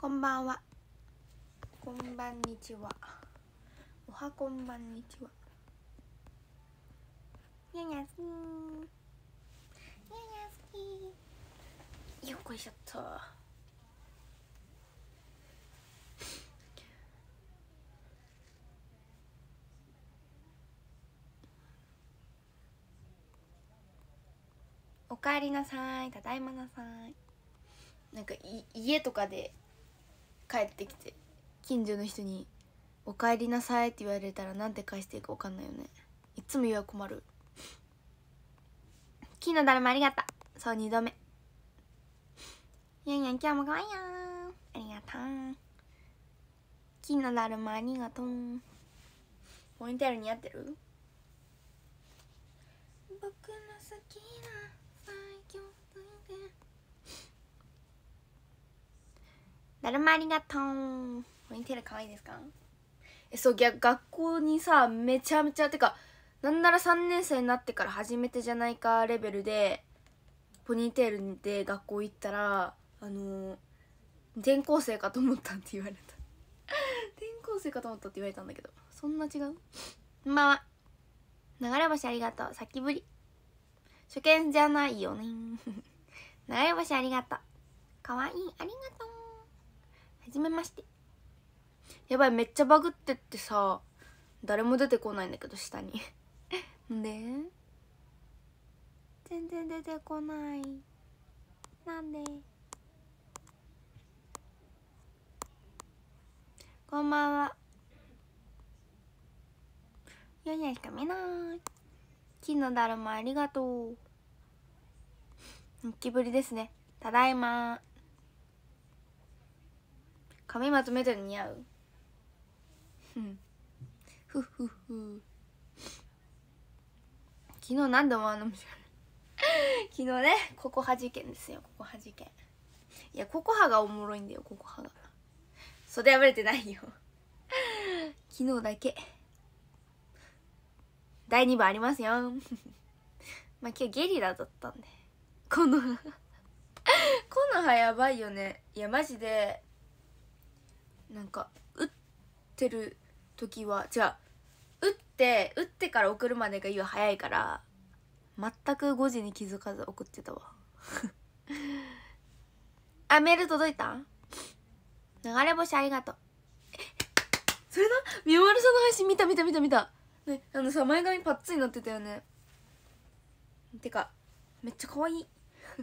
こんばんは。こんばんにちは。おはこんばんにちは。にゃにゃすにゃにゃすよっこいしょっと。おかえりなさいただいまなさいなんかい家とかで帰ってきて近所の人に「おかえりなさい」って言われたらなんて返していいか分かんないよねいつも言わ困る金のだるまありがとうそう2度目やんやん今日もかわいいよありがとう金のだるまありがとうポインテール似合ってる僕の好きなるまありがとうポニーテール可愛いですかえそう学校にさめちゃめちゃてかなんなら3年生になってから初めてじゃないかレベルでポニーテールで学校行ったらあのー、転校生かと思ったって言われた 転校生かと思ったって言われたんだけどそんな違うまんは流れ星ありがとうさきぶり初見じゃないよね流れ 星ありがとうかわいいありがとうはじめましてやばいめっちゃバグってってさ誰も出てこないんだけど下に で全然出てこないなんでこんばんはヨニャしか見ない金のだるまありがとう日記ぶりですねただいま髪まとめてる似合ううんふふふ昨日何度もあの 昨日ねココハ事件ですよココハ事件いやココハがおもろいんだよココハが袖破れてないよ昨日だけ第2部ありますよ まあ今日ゲリラだったんでこの このはやばいよねいやマジでなんか打ってる時は違う打って打ってから送るまでがう早いから全く5時に気づかず送ってたわ あメール届いた流れ星ありがとうそれな美丸さんの配信見た見た見た見たねあのさ前髪パッツになってたよねてかめっちゃ可愛い 可愛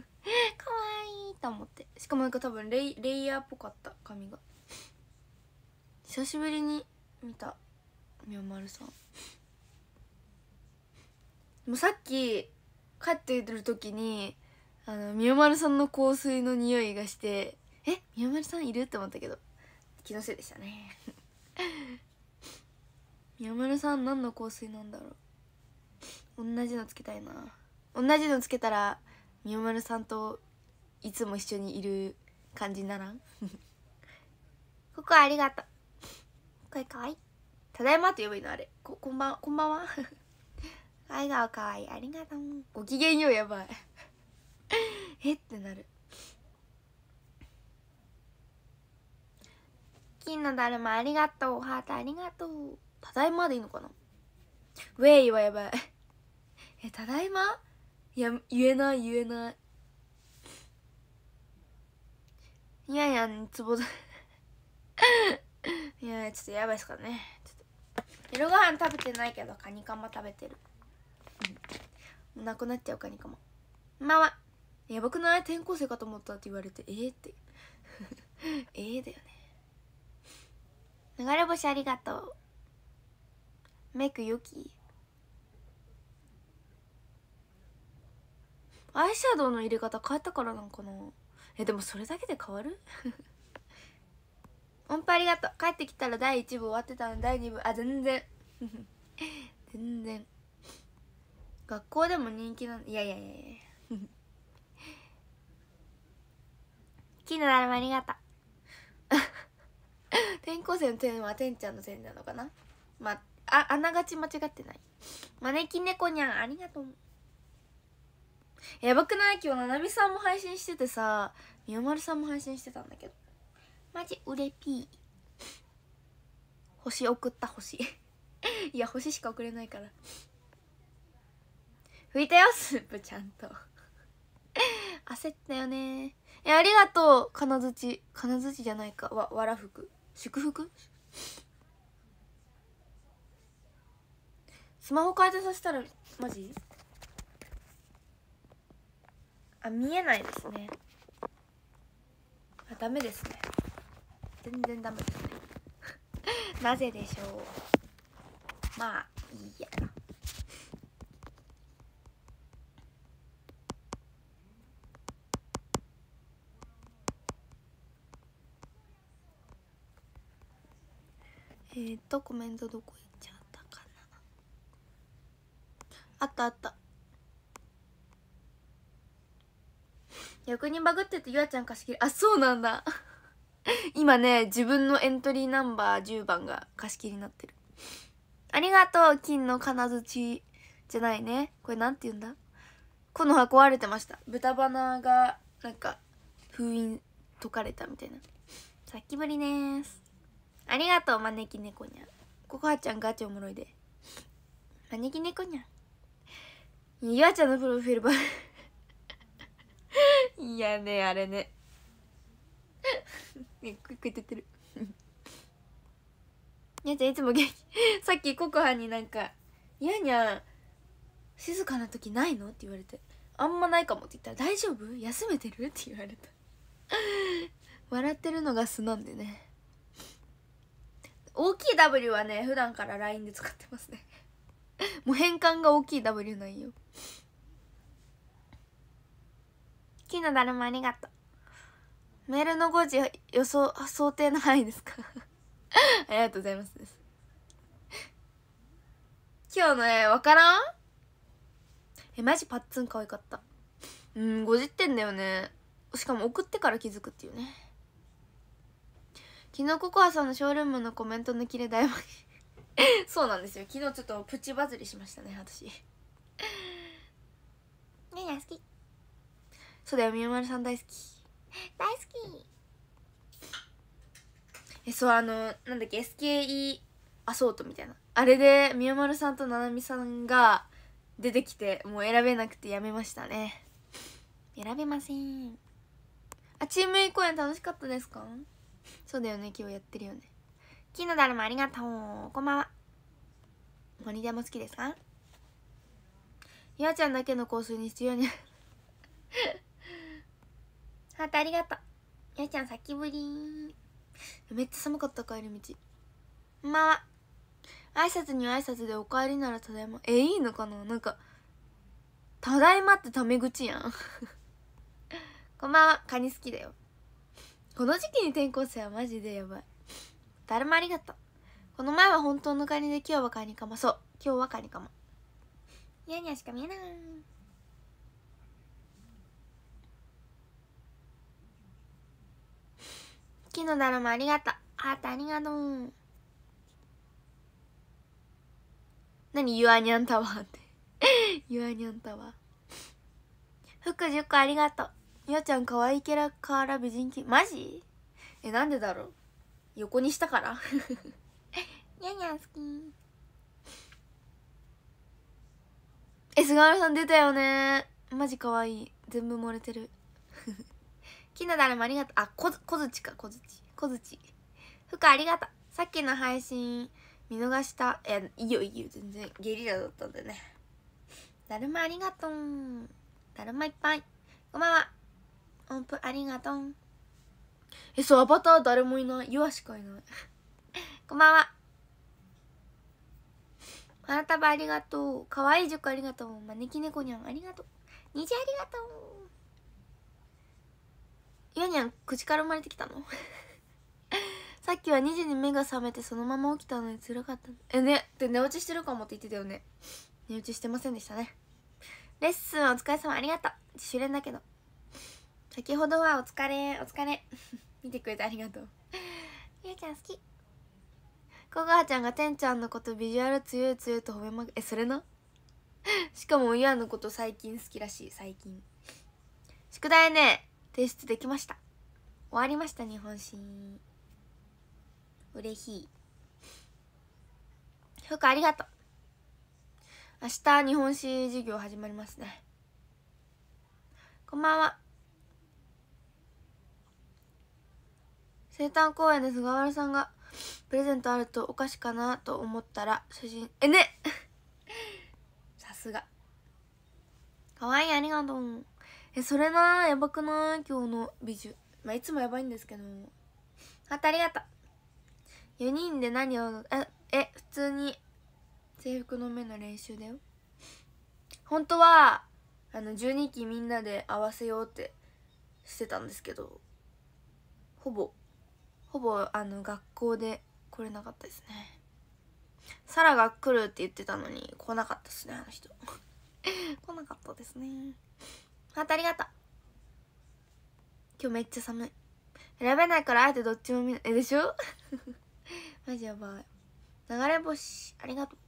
いと思ってしかもなんか多分レイレイヤーっぽかった髪が久しぶりに見たみやまるさんもうさっき帰ってる時にあのみやまるさんの香水の匂いがしてえみやまるさんいるって思ったけど気のせいでしたねみやまるさん何の香水なんだろう同じのつけたいな同じのつけたらみやまるさんといつも一緒にいる感じならん ここありがとう声かわいいただいまって呼ぶのあれここんばんこんばんは笑顔かわいいありがとうごきげんようやばいえってなる金のだるまありがとうハートありがとうただいまでいいのかなウェイはやばいえただいまいや言えない言えないいやいや、ね、つぼだ いやちょっとやばいっすからねちょっと夜ご飯食べてないけどカニカマ食べてる、うん、なくなっちゃうカニカマまあやばくない転校生かと思ったって言われてええー、って ええだよね流れ星ありがとうメイクよきアイシャドウの入れ方変えたからなんかなえでもそれだけで変わる音符ありがとう帰ってきたら第1部終わってたの第2部あ全然 全然学校でも人気なのいやいやいやいや金 のだるまありがとう 転校生の点はてんちゃんのせなのかなまああながち間違ってない招き猫にゃんありがとうやばくない今日ななみさんも配信しててさみよまるさんも配信してたんだけどマジうれぴー星送った星 いや星しか送れないから拭いたよスープちゃんと焦ったよねえありがとう金槌金槌じゃないかわわら服祝福スマホ変えてさせたらマジあ見えないですねあダメですね全然ダメですねなぜでしょうまあいいやなえっとコメントどこ行っちゃったかなあったあった逆にバグっててゆあちゃん貸し切りあそうなんだ 今ね自分のエントリーナンバー10番が貸し切りになってるありがとう金の金槌じゃないねこれなんて言うんだこの箱壊れてました豚鼻がなんか封印解かれたみたいなさっきぶりですありがとう招き猫にゃここはちゃんガチおもろいで招き猫にゃゆあちゃんのプロフィールば いやねあれねクイクイ出てるに ゃちゃんいつも元気 さっきココハになんか「やにゃ静かな時ないの?」って言われて「あんまないかも」って言ったら「大丈夫休めてる?」って言われた 笑ってるのが素なんでね大きい W はね普段から LINE で使ってますねもう変換が大きい W なんよ木のだるまありがとうメールの5時予想想定の範囲ですか ありがとうございます今日の絵分からんえマジパッツン可愛かったうん誤字ってんだよねしかも送ってから気づくっていうね昨日ココアさんのショールームのコメント抜きで大爆そうなんですよ昨日ちょっとプチバズりしましたね私 ねえ好きそうだよみゆまるさん大好き大好きえそうあのなんだっけ SKE アソートみたいなあれで宮丸さんとななみさんが出てきてもう選べなくてやめましたね選べませんあチーム A 公演楽しかったですかそうだよね今日やってるよね金のだるまありがとうこんばんは森でも好きですかゆあちゃんだけの香水に必要にハートありがとう。よちゃん、先ぶりめっちゃ寒かった、帰り道。こんばんは。挨拶に挨拶でお帰りならただいま。え、いいのかななんか、ただいまってタメ口やん。こんばんは。カニ好きだよ。この時期に転校生はマジでやばい。誰もありがとう。この前は本当のカニで今日はカニかも。そう。今日はカニかも。ニャニャしか見えない。きのだるまありがとう。ハートありがとう。何ユアニャンタワーって。ユアニャンタワー。服10個ありがとう。ゆあちゃん可愛いキャラから美人気。マジえ、なんでだろう横にしたからにゃにゃん好き。え、菅原さん出たよね。マジ可愛い。全部漏れてる。きなだるまありがとう。あ、こ、小槌か、小槌。小槌。ふかありがとう。さっきの配信見逃した。いや、いいよいいよ。全然ゲリラだったんでね。だるまありがとう。だるまいっぱい。こんばんは。音符ありがとう。え、そう、アバター誰もいない。ユアしかいない。こんばんは。花束ありがとう。かわいい塾ありがとう。招き猫にゃんありがとう。虹ありがとう。ゆにゃん口から生まれてきたの さっきは2時に目が覚めてそのまま起きたのにつらかったえねって寝落ちしてるかもって言ってたよね寝落ちしてませんでしたねレッスンお疲れ様ありがとう自主練だけど先ほどはお疲れお疲れ 見てくれてありがとうゆうちゃん好き香川ちゃんがてんちゃんのことビジュアル強い強いと褒めまくえそれな しかもゆうのこと最近好きらしい最近宿題ね提出できました終わりました日本史嬉しいふくありがとう明日日本史授業始まりますねこんばんは生誕公演で菅原さんがプレゼントあるとお菓子かなと思ったら写真えね さすがかわいいありがとうえそれなやばくない今日の美女まあいつもやばいんですけどもあたありがとう4人で何をええ普通に制服の目の練習だよ本当はあの12期みんなで合わせようってしてたんですけどほぼほぼあの学校で来れなかったですねサラが来るって言ってたのに 来なかったですねあの人来なかったですねまたありがとう今日めっちゃ寒い選べないからあえてどっちも見ないでしょ マジやばい流れ星ありがとう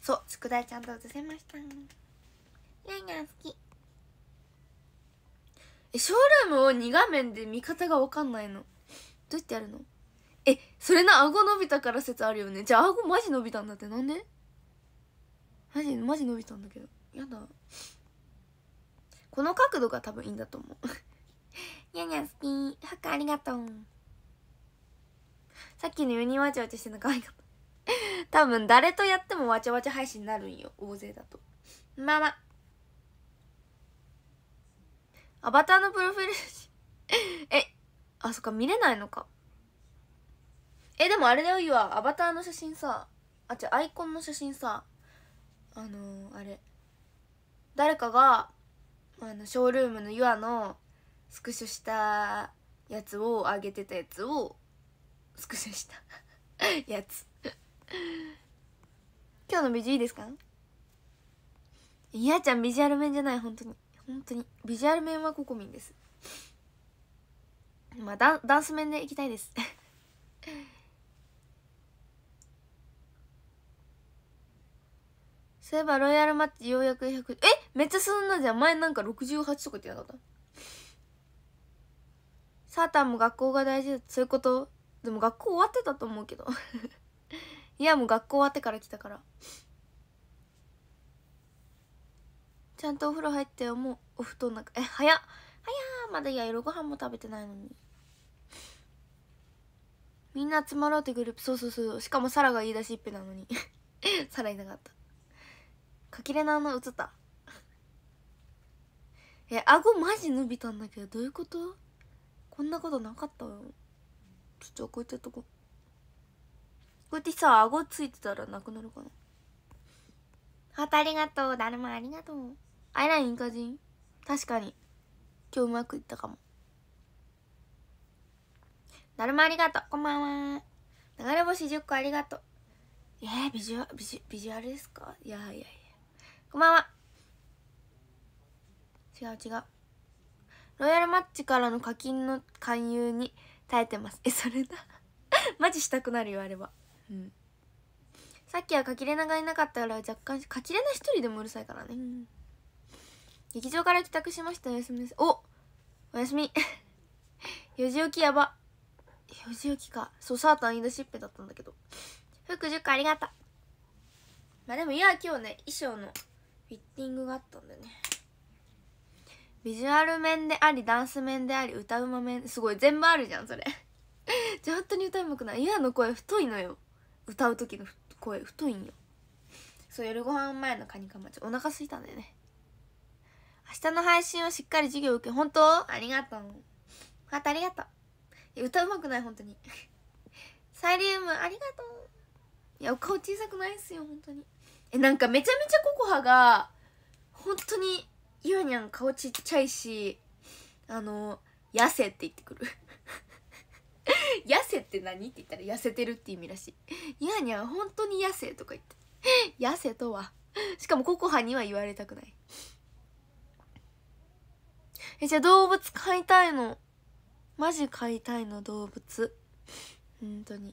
そう宿題ちゃんと写せましたニャンニャン好きえショールームを2画面で見方が分かんないのどうやってやるのえそれな顎伸びたから説あるよねじゃあ顎マジ伸びたんだってなんでマジマジ伸びたんだけどやだこの角度が多分いいんだと思うにゃにゃ好きハッカありがとうさっきのユニワチャワチャしてるの可愛かった 多分誰とやってもわちゃわちゃ配信になるんよ大勢だとまあまあアバターのプロフィール写真 えあそっか見れないのかえでもあれだよいわアバターの写真さあ違うアイコンの写真さあのー、あれ誰かがあのショールームのユアのスクショしたやつをあげてたやつをスクショした やつ今日のビジュいいですかいやちゃんビジュアル面じゃない本当に本当にビジュアル面はココミンですまあダンダンス面でいきたいですそういえばロイヤルマッチようやく100えめっちゃすんなじゃん前なんか68とか言ってなかったサータンも学校が大事だそういうことでも学校終わってたと思うけど いやもう学校終わってから来たからちゃんとお風呂入ってもうお布団なんかえ早っ早まだや夜ご飯も食べてないのにみんな集まろうってグループそうそうそうしかもサラが言い出しっぺなのに サラいなかったかきれなの映ったえ顎マジ伸びたんだけどどういうことこんなことなかったよちょっとこうやってやっとこうこうやってさ顎ついてたらなくなるかなハートありがとうだるまありがとうアイラインイ人。確かに今日うまくいったかもだるまありがとうこんばんは流れ星10個ありがとうえー、ビジュアビジュビジュアルですかいやいやいやこんばんは違う違うロイヤルマッチからの課金の勧誘に耐えてますえそれだ マジしたくなるよあれはうんさっきはかきれながいなかったから若干かきれな一人でもうるさいからね、うん、劇場から帰宅しましたおやすみですおおやすみ4 時起きやば4時起きかそうサータン言い出しっぺだったんだけど服10個ありがとうまあでもいや今日ね衣装のフィッティングがあったんだよねビジュアル面でありダンス面であり歌うま面すごい全部あるじゃんそれじゃあ本当に歌うまくないゆあの声太いのよ歌う時の声太いんよそう夜ご飯前のカニカマちお腹すいたんだよね明日の配信をしっかり授業受け本当ありがとうまたありがとう歌うまくない本当にサイリウムありがとういやお顔小さくないっすよ本当にえなんかめちゃめちゃココハが本当にゆあにゃん顔ちっちゃいしあの「痩せ」って言ってくる 痩せって何って言ったら痩せてるって意味らしいゆあにゃん本当に痩せとか言って 痩せとはしかもココハには言われたくないえじゃあ動物飼いたいのマジ飼いたいの動物本当に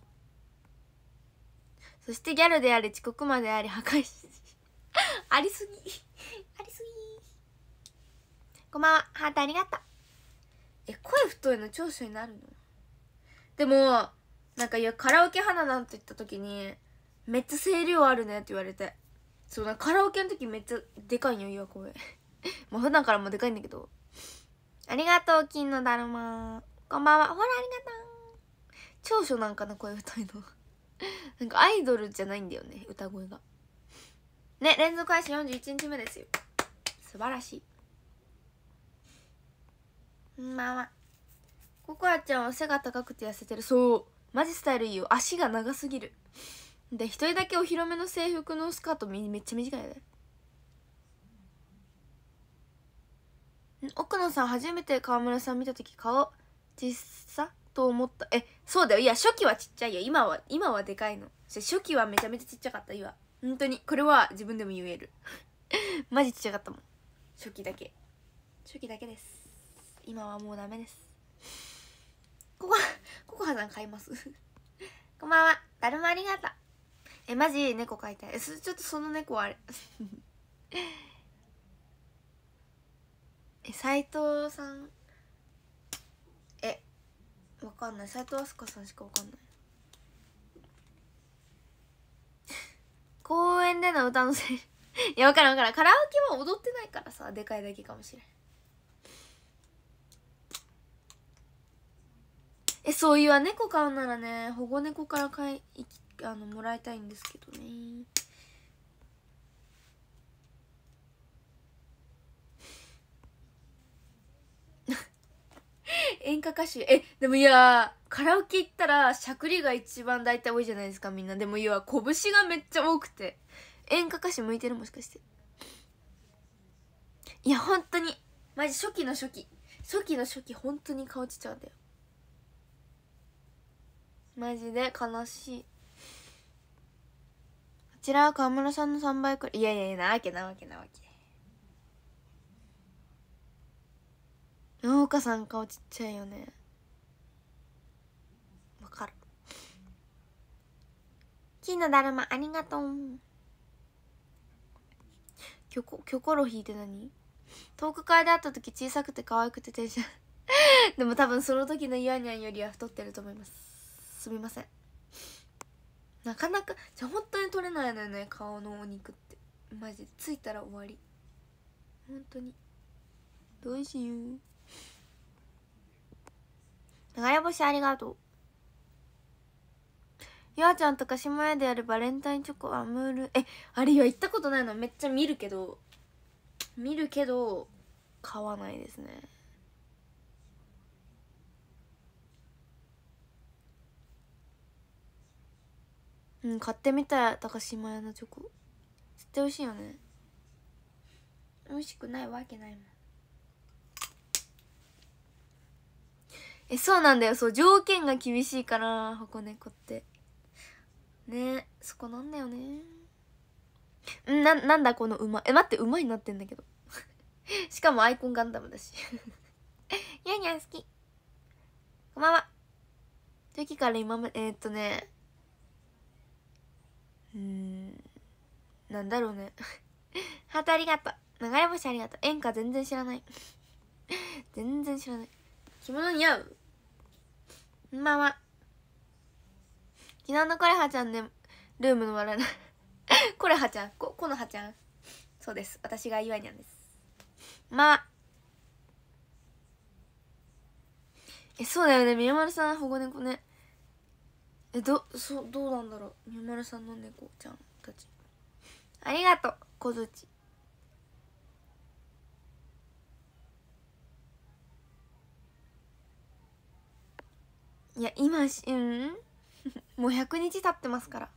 そしてギャルであり遅刻まであり破壊しありすぎありすぎこんばんはハートありがとうえ声太いの長所になるのでもなんかいやカラオケ花なんて言った時にめっちゃ声量あるねって言われてそうなカラオケの時めっちゃでかいんよ岩声 まあ普段からもでかいんだけどありがとう金のだるまこんばんはほらありがとう長所なんかな声太いの なんかアイドルじゃないんだよね歌声がね連続配信41日目ですよ素晴らしいまあまあココアちゃんは背が高くて痩せてるそうマジスタイルいいよ足が長すぎるで一人だけお披露目の制服のスカートめっちゃ短いね奥野さん初めて川村さん見た時顔小さと思ったえそうだよいや初期はちっちゃいよ今は今はでかいの初期はめちゃめちゃちっちゃかった今本当にこれは自分でも言える マジちっちゃかったもん初期だけ初期だけです今はもうダメですここココハさん買います こんばんはだるまありがとうえマジ猫飼いたいえちょっとその猫はあれ え斎藤さんわかんない斎藤飛鳥さんしかわかんない 公園での歌のせい いやわからんわからんカラオケは踊ってないからさでかいだけかもしれんえそういうは猫買うならね保護猫から買いあのもらいたいんですけどね 演歌歌手えでもいやカラオケ行ったらしゃくりが一番大体多いじゃないですかみんなでもいや拳がめっちゃ多くて演歌歌手向いてるもしかしていや本当にマジ初期の初期初期の初期本当に顔ちっちゃうんだよマジで悲しいこちらは河村さんの3倍くらいいやいやいやなわけなわけなわけ農家さん顔ちっちゃいよねわかる金のだるまありがとうキョコキョコロヒーって何遠く会で会った時小さくて可愛くてテンション でも多分その時のイヤニャンよりは太ってると思いますすみませんなかなかじゃ本当に取れないのよね顔のお肉ってマジでついたら終わり本当にどうしよう長屋星ありがとう。ゆあちゃんとか島屋でやるバレンタインチョコアムール。え、あれよ、行ったことないのめっちゃ見るけど、見るけど、買わないですね。うん、買ってみたい、高島屋のチョコ。絶ってほしいよね。美味しくないわけないもん。えそうなんだよそう条件が厳しいから箱猫ってねそこなんだよねんななんだこの馬え待って馬になってんだけど しかもアイコンガンダムだしニャニャ好きこんばんは時から今までえー、っとねうんなんだろうね ハートありがとう流れ星ありがとう演歌全然知らない 全然知らない着物似合うこんばんは昨日のコレハちゃんで、ね、ルームの笑い コレハちゃんここのはちゃんそうです私が岩にゃんですまあえそうだよね宮丸さん保護猫ねえどそうどうなんだろう宮丸さんの猫ちゃんたちありがとう小槌いや今しうん もう100日経ってますから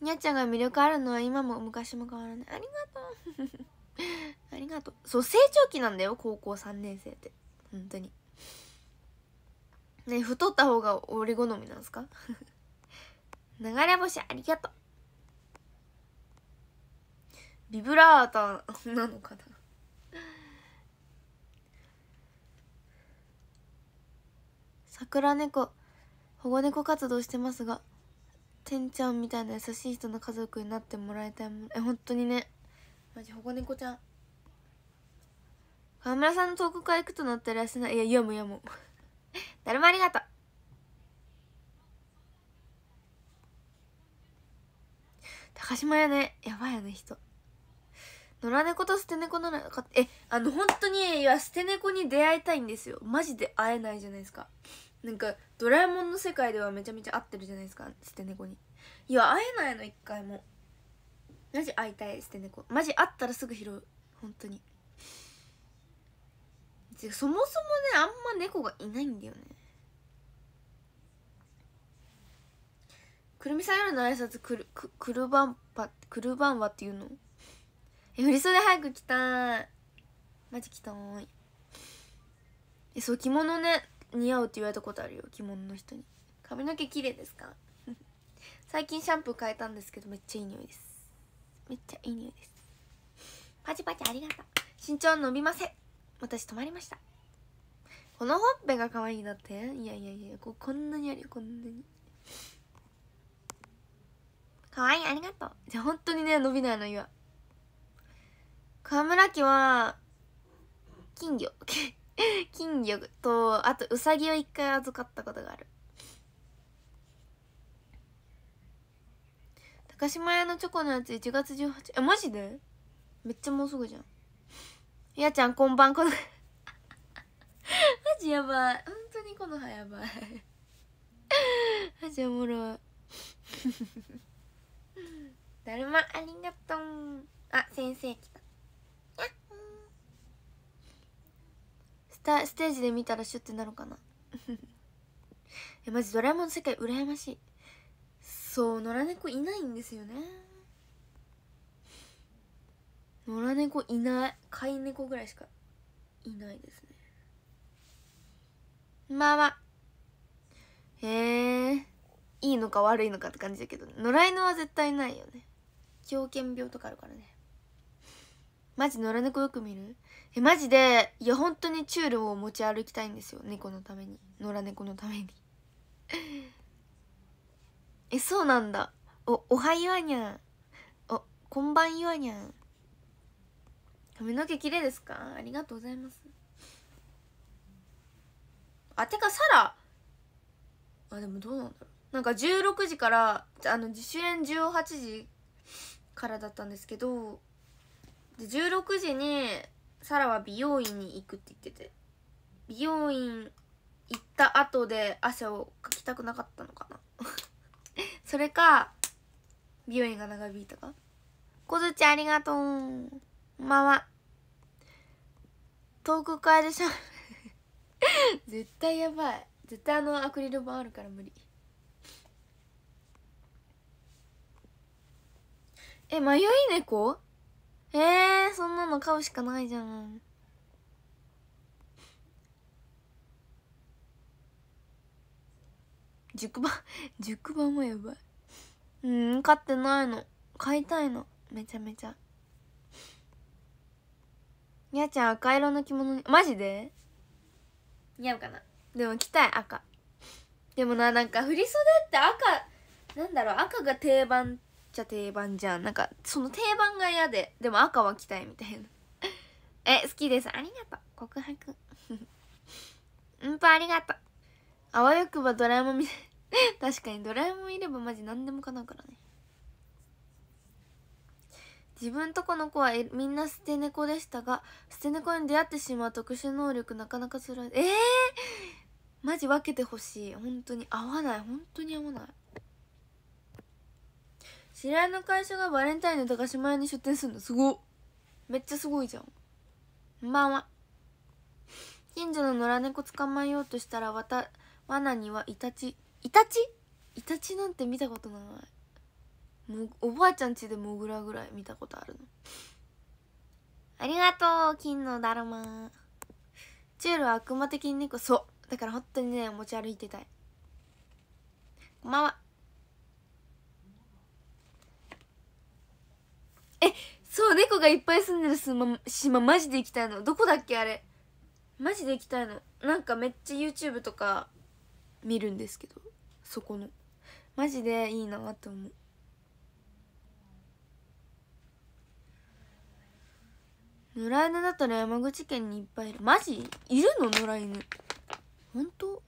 にゃっちゃんが魅力あるのは今も昔も変わらないありがとう ありがとうそう成長期なんだよ高校3年生って本当にね太った方が俺好みなんですか 流れ星ありがとうビブラータなのかな桜猫保護猫活動してますがてんちゃんみたいな優しい人の家族になってもらいたいもんえ本当にねマジ保護猫ちゃん河村さんの遠くから行くとなったら痩せないいや読む読む誰もありがとう高島屋ねやばいよね人野良猫と捨て猫ならえあの本当にいや捨て猫に出会いたいんですよマジで会えないじゃないですかなんかドラえもんの世界ではめちゃめちゃ合ってるじゃないですか捨て猫にいや会えないの一回もマジ会いたい捨て猫マジ会ったらすぐ拾う本当にそもそもねあんま猫がいないんだよねくるみさん夜の挨拶くるくくるばんぱくるばんはっていうのえ振り袖早く着たいマジ着たいえそう着物ね似合うって言われたことあるよ着物の人に髪の毛綺麗ですか 最近シャンプー変えたんですけどめっちゃいい匂いですめっちゃいい匂いですパチパチありがとう身長伸びません私止まりましたこのほっぺが可愛いだっていやいやいやここんなにあるよこんなに可愛いありがとうじゃあ本当にね伸びないの今河村家は金魚金魚とあとウサギを一回預かったことがある高島屋のチョコのやつ1月18えマジでめっちゃもうすぐじゃんやちゃんこんばんこの マジやばい本当にこの葉やばいマジおもろい だるまありがとうあ先生来たたステージで見たらシュッてなるかな えマジドラえもんの世界羨ましいそう野良猫いないんですよね野良猫いない飼い猫ぐらいしかいないですねまあまあへえいいのか悪いのかって感じだけど野良犬は絶対ないよね狂犬病とかあるからねマジ野良猫よく見るえマジでいや本当にチュールを持ち歩きたいんですよ猫のために野良猫のために えそうなんだおおはようにゃんおこんばんようにゃん髪の毛綺麗ですかありがとうございますあてかサラあでもどうなんだろうなんか16時からあの主演18時からだったんですけどで16時にサラは美容院に行くって言ってて美容院行った後で汗をかきたくなかったのかな それか美容院が長引いたか小ずちありがとうこんばんは遠く会でしょ絶対やばい絶対あのアクリル板あるから無理え迷い猫えー、そんなの買うしかないじゃん熟版熟版もやばいうん買ってないの買いたいのめちゃめちゃやちゃん赤色の着物にマジで似合うかなでも着たい赤でもななんか振り袖って赤なんだろう赤が定番ちゃ定番じゃんなんかその定番が嫌ででも赤は着たいみたいな え好きですありがとう告白 うんぱありがとうあわよくばドラえもんみたい 確かにドラえもんいればマジ何でもなうからね自分とこの子はみんな捨て猫でしたが捨て猫に出会ってしまう特殊能力なかなかつらいええー、マジ分けてほしい本当に合わない本当に合わない知り合いの会社がバレンタインの高島屋に出店するのすごめっちゃすごいじゃんこんばんは近所の野良猫捕まえようとしたらわた罠にはイタチイタチイタチなんて見たことないもおばあちゃんちでモグラぐらい見たことあるのありがとう金のだるまチュールは悪魔的に猫そうだから本当にね持ち歩いてたいこんばんはえそう猫がいっぱい住んでる島島マジで行きたいのどこだっけあれマジで行きたいのなんかめっちゃ YouTube とか見るんですけどそこのマジでいいなって思う野良犬だったら山口県にいっぱいいるマジいるの野良犬本当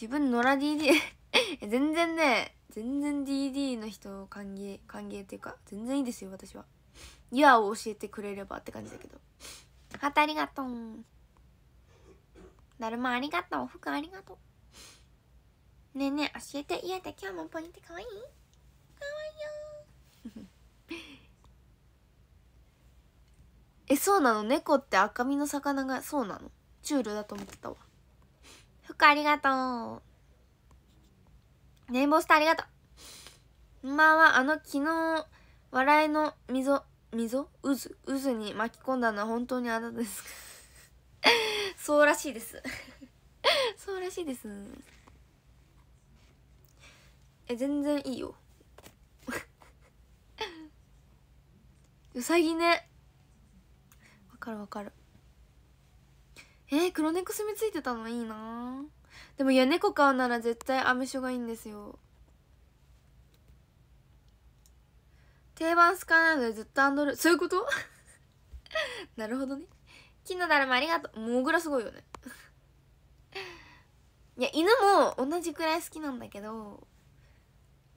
自分野良 DD 全然ね全然 DD の人を歓迎歓迎っていうか全然いいですよ私はイアを教えてくれればって感じだけどハートありがとうだるまありがとう服ありがとうねえねえ教えて家で今日もポイントかわいいかわいいよ えそうなの猫って赤身の魚がそうなのチュールだと思ってたわ服ありがとう寝坊したありがとう。こんばんは。あの、昨日、笑いの溝、溝渦渦に巻き込んだのは本当にあなたですか そうらしいです そうらしいです。え、全然いいよ。うさぎね。わかるわかる。えー、黒猫スみついてたのいいなぁ。でもいや猫飼うなら絶対アメショがいいんですよ定番使かないのでずっとアンドルそういうこと なるほどね金のだるまありがとうモグラすごいよね いや犬も同じくらい好きなんだけど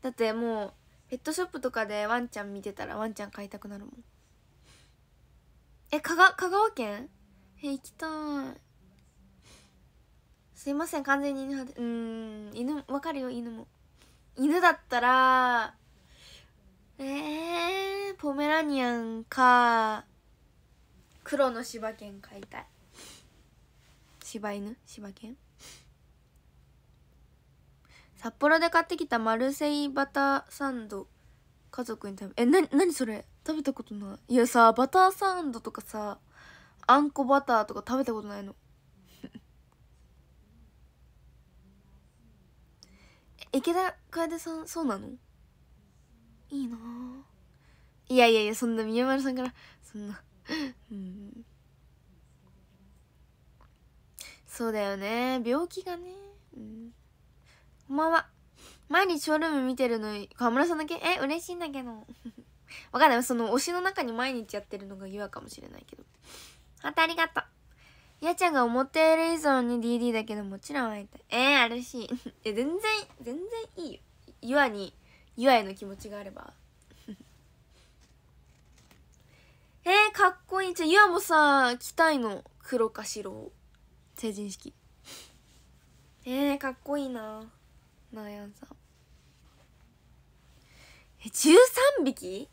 だってもうペットショップとかでワンちゃん見てたらワンちゃん飼いたくなるもんえ香香川県え行きたいすいません完全に犬派でうん犬わかるよ犬も犬だったらえー、ポメラニアンか黒の柴犬飼いたい柴犬柴犬札幌で買ってきたマルセイバターサンド家族に食べえな何それ食べたことないいやさバターサンドとかさあんこバターとか食べたことないの池田楓さんそうなのいいないやいやいやそんな宮丸さんからそんなうんそうだよね病気がねうんこんばんは毎日ショールーム見てるの河村さんだけえ嬉しいんだけど わかんないその推しの中に毎日やってるのがゆわかもしれないけどまたありがとうやちゃんが思っている以上に DD だけどもちろん会いたいえー、あるし い全然全然いいよゆあにゆあへの気持ちがあれば えー、かっこいいじゃゆあもさ着たいの黒か白成人式えー、かっこいいななやんさんえ13匹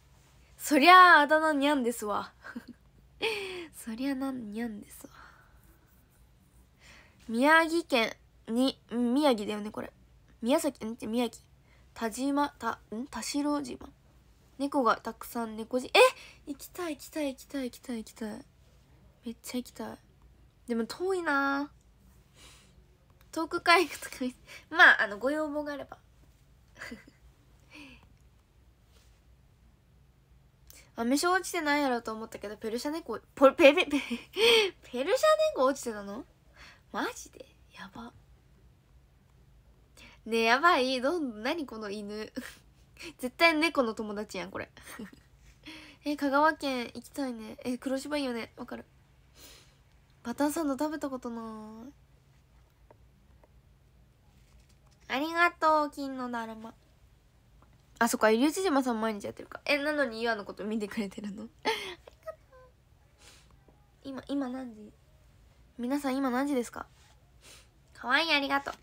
そりゃああだ名にゃんですわ そりゃなんにゃんですわ宮城県に、宮城だよね、これ。宮崎、んって宮城。田島、た、ん田代島。猫がたくさん猫じ、え行きたい、行きたい、行きたい、行きたい、行きたい。めっちゃ行きたい。でも遠いなトーク会とか まあ、あの、ご要望があれば。あ、飯落ちてないやろと思ったけど、ペルシャ猫、ポペペ ペルシャ猫落ちてたのマジでやばねえやばいどん何この犬 絶対猫の友達やんこれ え香川県行きたいねえ黒芝居よねわかるバターサンド食べたことないありがとう金のだるまあそっか入千島さん毎日やってるかえなのにゆあのこと見てくれてるの 今今何時皆さん今何時ですかかわいいありがとう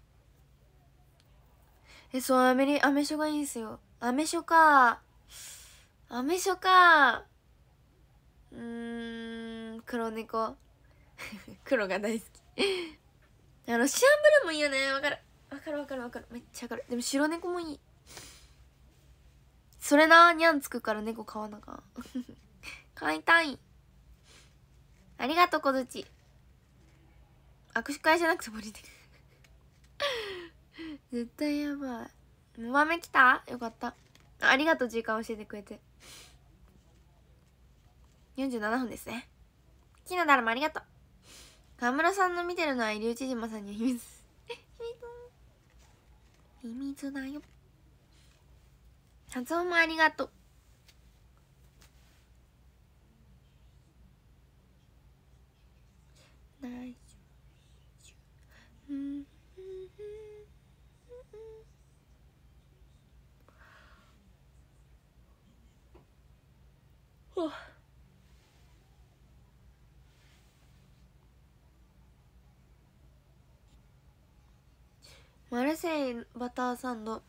えそうアメリアメショがいいですよアメショかアメショかうん黒猫 黒が大好きあのシアンブルーもいいよねわかるわかるわかるわかるめっちゃわかるでも白猫もいいそれなにゃんつくから猫飼わなか 飼いたいありがとう小槌握手会じゃなくてもりて絶対やばいもまめ来たよかったありがとう時間教えてくれて47分ですねきなだらもありがとう河村さんの見てるのは入内島さんには秘密 秘密だよ発音もありがとうナイス Oh. マルセイバターサンド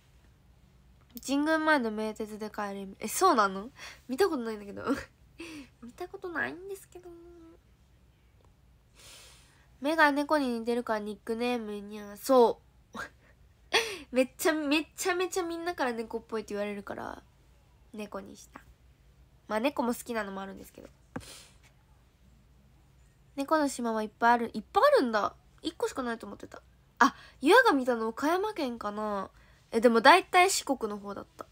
神宮前の名鉄で帰りえそうなの見たことないんだけど 見たことないんですけど目が猫に似てるからニックネームにゃそう めっちゃめちゃめちゃみんなから猫っぽいって言われるから猫にしたまあ猫も好きなのもあるんですけど猫の島はいっぱいあるいっぱいあるんだ1個しかないと思ってたあ湯が見たの岡山県かなえでも大体四国の方だった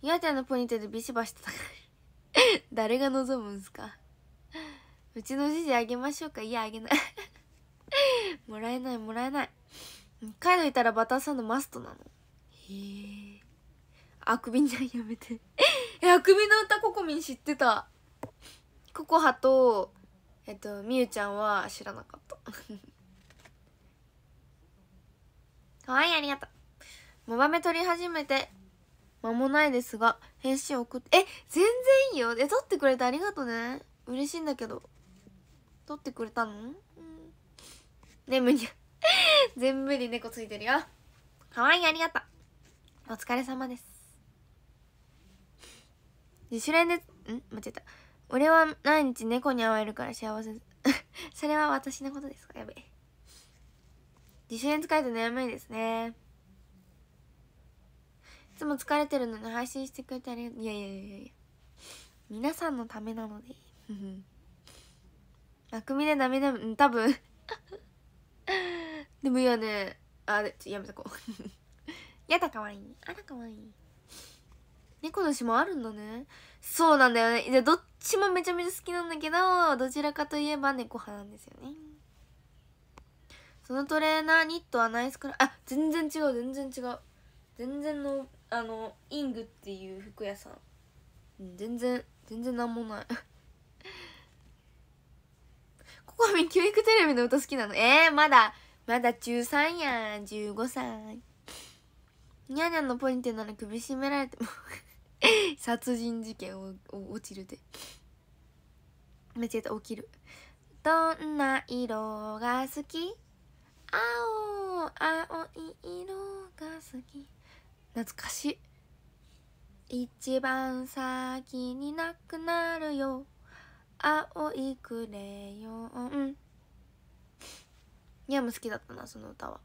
岩んのポニテでビシバシ叩か 誰が望むんすかうちのじじあげましょうかいやあげない もらえないもらえない北海道いたらバターサンドマストなのへえあくびじゃんやめて えあくびの歌ココミン知ってたココハとえっとみゆちゃんは知らなかった かわいいありがとうモバメ撮り始めて間もないですが返信送ってえ全然いいよえ撮ってくれてありがとうね嬉しいんだけど撮ってくれたのうん眠に 全部に猫ついてるよかわいいありがとうお疲れ様です自主練でん間違えた俺は毎日猫に会えるから幸せ それは私のことですかやべえ自主練使えて眠いですねいつも疲れてるのに配信してくれてありがいやいやいやいや皆さんのためなので楽見でうん多分 でもいやねあれちょやめとこう やだかわいいあらかわいい猫の島あるんだねそうなんだよねでどっちもめちゃめちゃ好きなんだけどどちらかといえば猫派なんですよねそのトレーナーニットはナイスクラあ全然違う全然違う全然のあのイングっていう服屋さん全然全然なんもない教育テレビの歌好きなのえー、まだまだ中3やん15歳にゃにゃのポイントなら首絞められても 殺人事件を落ちるで間違えた起きるどんな色が好き青青い色が好き懐かしい一番先になくなるよ青いクレヨン」ニャも好きだったなその歌は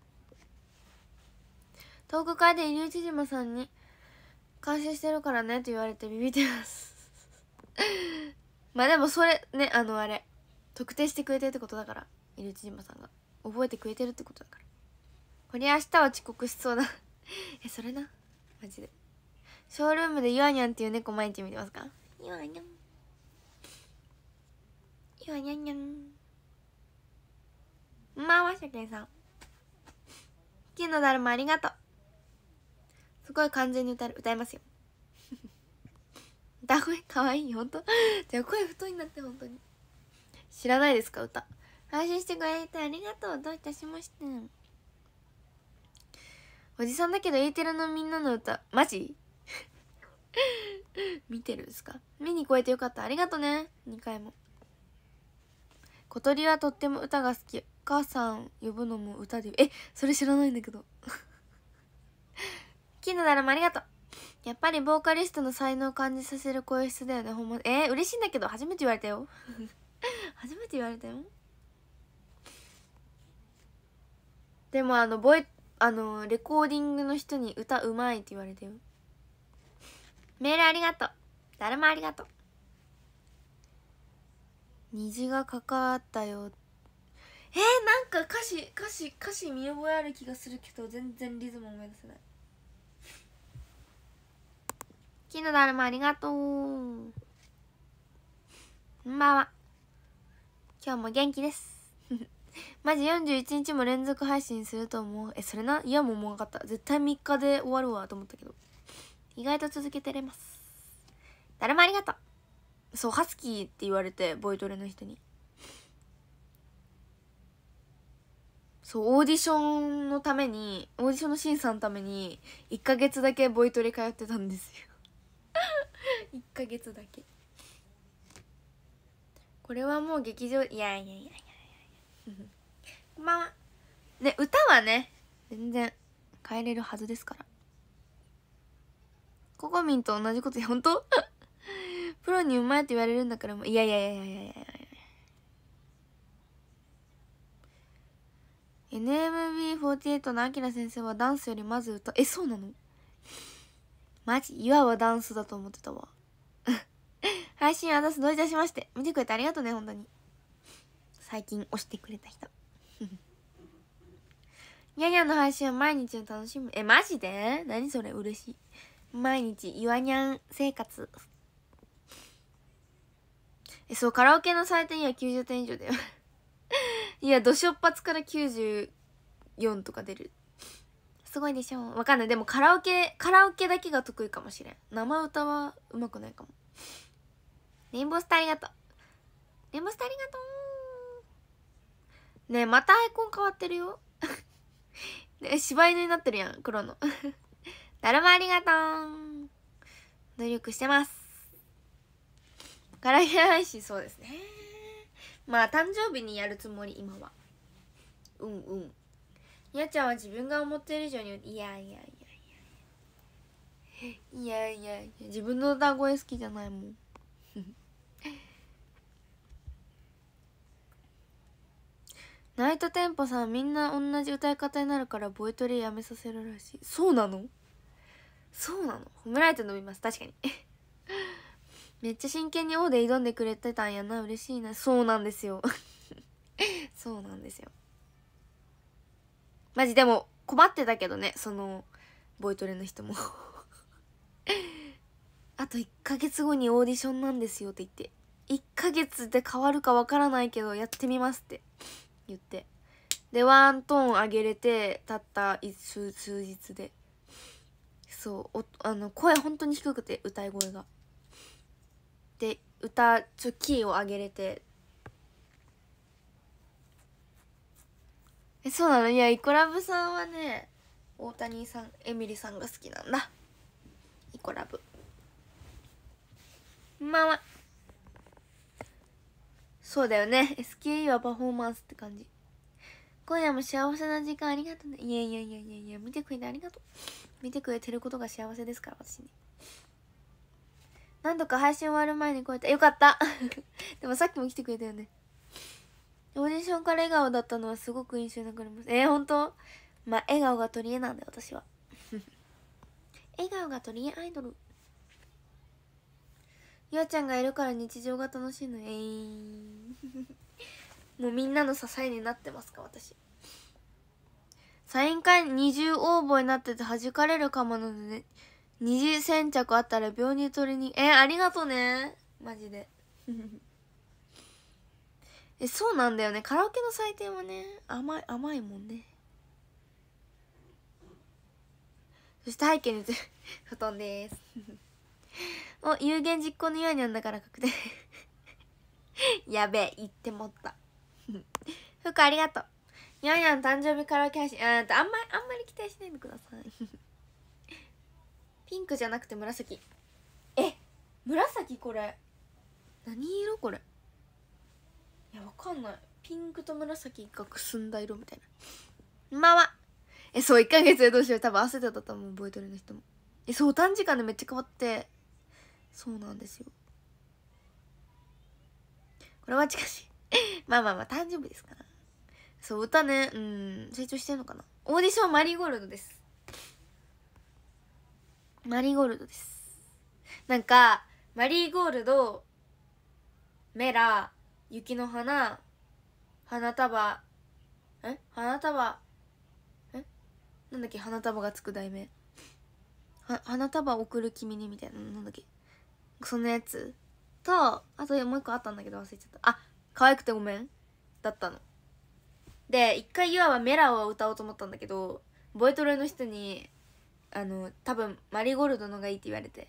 ーク会で入内島さんに「感謝してるからね」と言われてビビってます まあでもそれねあのあれ特定してくれてるってことだから入内島さんが覚えてくれてるってことだからこれ明日は遅刻しそうな えそれなマジでショールームでユアニャンっていう猫毎日見てますかユアニャン今日はにゃんにゃんまあわしゃけんさん金のだるまありがとうすごい完全に歌歌いますよ 歌声かわいいほんとじゃあ声太いんだって本当に知らないですか歌配信してくれてありがとうどういたしましておじさんだけどエーテルのみんなの歌マジ 見てるんですか見に来えてよかったありがとうね2回も小鳥はとっても歌が好き。お母さん呼ぶのも歌で。え、それ知らないんだけど。金のだるもありがとう。やっぱりボーカリストの才能を感じさせる声質だよね、ほんま。えー、嬉しいんだけど、初めて言われたよ。初めて言われたよ。でもあの、ボイ、あの、レコーディングの人に歌うまいって言われたよ。メールありがとう。だるまありがとう。虹がかかったよえー、なんか歌詞歌詞歌詞見覚えある気がするけど全然リズム思い出せない金のだるまありがとうこんばんは今日も元気です マジ41日も連続配信すると思うえそれないやもう思わなかった絶対3日で終わるわと思ったけど意外と続けてれますだるまありがとうそうハスキーって言われてボイトレの人にそうオーディションのためにオーディションの審査のために1か月だけボイトレ通ってたんですよ1か 月だけこれはもう劇場いやいやいやいやいやこんばんはね歌はね全然変えれるはずですからココミンと同じこと本当プロにうまいって言われるんだからもういやいやいやいやいやいや NMB48 のあきら先生はダンスよりまず歌えそうなのマジいわダンスだと思ってたわ配信はダンスどういたしまして見てくれてありがとうね本当に最近押してくれた人ニャニャの配信は毎日を楽しむえマジで何それ嬉しい毎日ゆわにゃん生活えそうカラオケの採点には90点以上だよ いやどしょっぱつから94とか出るすごいでしょわかんないでもカラオケカラオケだけが得意かもしれん生歌はうまくないかもレインボースターありがとうレインボースターありがとうねえまたアイコン変わってるよ ね柴犬になってるやん黒の だるまありがとう努力してます唐揚げ配信そうですねまあ誕生日にやるつもり今はうんうんやちゃんは自分が思っている以上にいやいやいやいやいやいや自分の歌声好きじゃないもん ナイトテンポさんみんな同じ歌い方になるからボイトレやめさせるらしいそうなのそうなの褒められて伸びます確かにめっちゃ真剣に「O」で挑んでくれてたんやな嬉しいなそうなんですよ そうなんですよマジでも困ってたけどねそのボイトレの人も あと1ヶ月後にオーディションなんですよって言って1ヶ月で変わるかわからないけどやってみますって言ってでワントーン上げれてたった数日でそうあの声本当に低くて歌い声が。で歌ちょキーを上げれてえそうなのいやイコラブさんはね大谷さんエミリさんが好きなんだイコラブまあまあそうだよね SKE はパフォーマンスって感じ今夜も幸せな時間ありがとうねいやいやいやいやいや見てくれてありがとう見てくれてることが幸せですから私に、ね何度か配信終わる前に超えたよかった でもさっきも来てくれたよねオーディションから笑顔だったのはすごく印象に残りますえー、本当まあ笑顔が取り柄なんだよ私は 笑顔が取り柄アイドルゆあちゃんがいるから日常が楽しいのえー、もうみんなの支えになってますか私サイン会二重応募になってて弾かれるかもなので、ね、次先着あったら病人取りにえありがとねマジで えそうなんだよねカラオケの採点はね甘い甘いもんねそして背景に 布団です お有言実行のようにゃんだから確定やべえ言ってもったふくありがとうにゃんにゃん誕生日カラオケ配信ああんまりあんまり期待しないでくださいピンクじゃなくて紫え紫これ何色これいやわかんないピンクと紫がくすんだ色みたいなまあはえそう1ヶ月でどうしよう多分汗だったと思う覚えトるの人もえそう短時間でめっちゃ変わってそうなんですよこれは近しい まあまあまあ誕生日ですからそう歌ねうん成長してんのかなオーディションマリーゴールドですマリーゴールドですなんかマリーゴールドメラ雪の花花束え花束えなんだっけ花束がつく題名は花束送る君にみたいななんだっけそのやつとあともう一個あったんだけど忘れちゃったあ可愛くてごめんだったので一回いわはメラを歌おうと思ったんだけどボイトレの人にあの多分マリーゴールドのがいいって言われて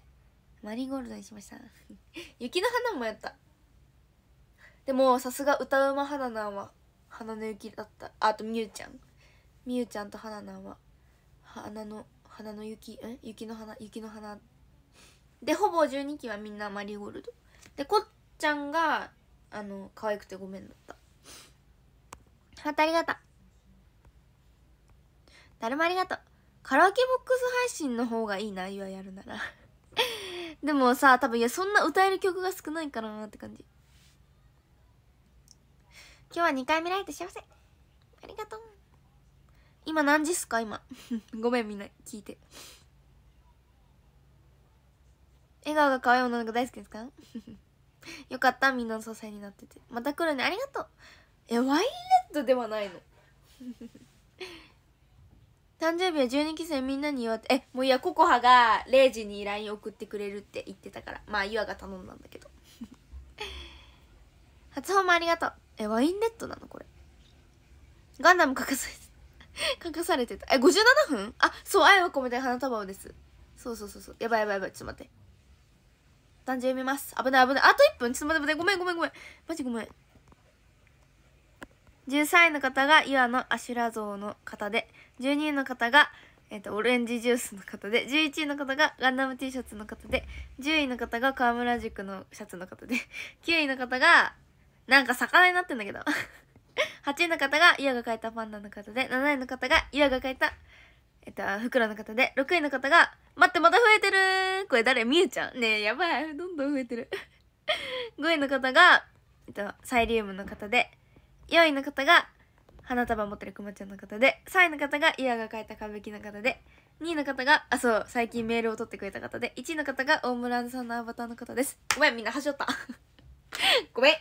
マリーゴールドにしました 雪の花もやったでもさすが歌うま花菜は花の雪だったあとみゆちゃんみゆちゃんと花菜は花の花の雪ん雪の花雪の花でほぼ12期はみんなマリーゴールドでこっちゃんがあの可愛くてごめんだったハートありがとうだるまありがとうカラオケボックス配信の方がいいなゆやるなら でもさ多分いやそんな歌える曲が少ないからなって感じ今日は2回見られて幸せありがとう今何時っすか今 ごめんみんな聞いて笑顔が可愛い女の子大好きですか よかったみんなの支えになっててまた来るねありがとうえワインレッドではないの誕生日は12期生みんなに言われてえもういやココハが0時に LINE 送ってくれるって言ってたからまあユアが頼んだんだけど 初訪問ありがとうえワインレッドなのこれガンダム書かされてかされてた え57分あそう愛を込めて花束をですそうそうそうそうやばいやばいやばいちょっと待って誕生日見ます危ない危ないあと1分ちょっと待って待ってごめんごめんごめんマジごめん13位の方が岩のアシュラ像の方で12位の方が、えーと、オレンジジュースの方で11位の方がガンダム T シャツの方で10位の方が河村塾のシャツの方で9位 の方がなんか魚になってんだけど8位 の方が岩が描いたパンダの方で7位の方が岩が描いたえっと、袋の方で、6位の方が、待って、また増えてるこれ誰みゆちゃんねえ、やばい。どんどん増えてる5位 の方が、えっと、サイリウムの方で、4位の方が花束持ってるくまちゃんの方で3位の方がイヤが書いた歌舞伎の方で2位の方があそう最近メールを取ってくれた方で1位の方が大村さんのアバターの方ですごめんみんな走った ごめん